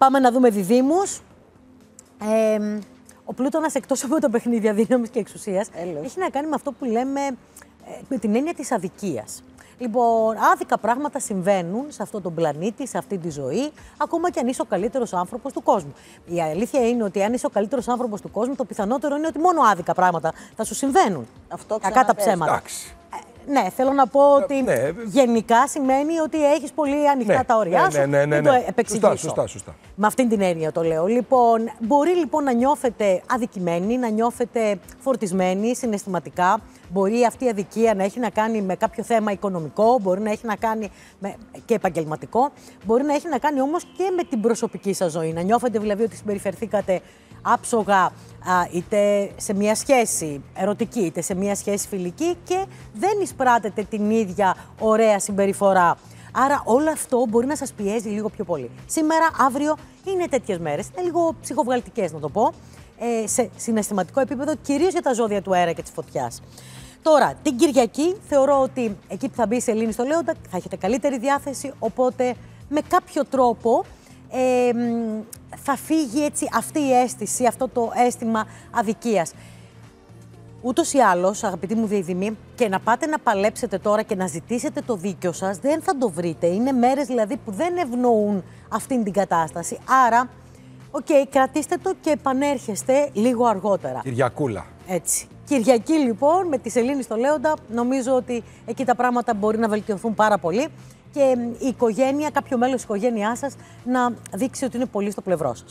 Πάμε να δούμε διδήμου. Ε, ο πλούτονας εκτός από το παιχνίδι δύναμη και εξουσίας έχει να κάνει με αυτό που λέμε ε, με την έννοια της αδικίας. Λοιπόν, άδικα πράγματα συμβαίνουν σε αυτόν τον πλανήτη, σε αυτή τη ζωή, ακόμα και αν είσαι ο καλύτερος άνθρωπος του κόσμου. Η αλήθεια είναι ότι αν είσαι ο καλύτερος άνθρωπος του κόσμου, το πιθανότερο είναι ότι μόνο άδικα πράγματα θα σου συμβαίνουν. Αυτό Κακά τα ψέματα. Εντάξει. Ναι, θέλω να πω ε, ότι ναι. γενικά σημαίνει ότι έχεις πολύ ανοιχτά ναι, τα όρια ναι, σου. Ναι, ναι, ναι το σωστά, σωστά, σωστά. Με αυτήν την έννοια το λέω. Λοιπόν, μπορεί λοιπόν να νιώθετε αδικημένοι, να νιώθετε φορτισμένοι συναισθηματικά. Μπορεί αυτή η αδικία να έχει να κάνει με κάποιο θέμα οικονομικό, μπορεί να έχει να κάνει με... και επαγγελματικό. Μπορεί να έχει να κάνει όμως και με την προσωπική σας ζωή. Να νιώθετε δηλαδή ότι συμπεριφερθήκατε άψογα είτε σε μια σχέση ερωτική, είτε σε μια σχέση φιλική και δεν εισπράτεται την ίδια ωραία συμπεριφορά. Άρα όλο αυτό μπορεί να σας πιέζει λίγο πιο πολύ. Σήμερα, αύριο είναι τέτοιες μέρες, είναι λίγο ψυχοβγαλτικές να το πω, ε, σε συναισθηματικό επίπεδο, κυρίως για τα ζώδια του αέρα και της φωτιάς. Τώρα, την Κυριακή θεωρώ ότι εκεί που θα μπει η Σελήνη στο Λέοντα θα έχετε καλύτερη διάθεση, οπότε με κάποιο τρόπο θα φύγει έτσι αυτή η αίσθηση, αυτό το αίσθημα αδικίας. Ούτως ή άλλως, αγαπητοί μου Διεδημή, και να πάτε να παλέψετε τώρα και να ζητήσετε το δίκιο σας, δεν θα το βρείτε. Είναι μέρες δηλαδή που δεν ευνοούν αυτήν την κατάσταση. Άρα, οκ, κρατήστε το και επανέρχεστε λίγο αργότερα. Κυριακούλα. Έτσι. Κυριακή λοιπόν με τη Σελήνη στο Λέοντα νομίζω ότι εκεί τα πράγματα μπορεί να βελτιωθούν πάρα πολύ και η οικογένεια, κάποιο μέλος της οικογένειάς σας να δείξει ότι είναι πολύ στο πλευρό σας.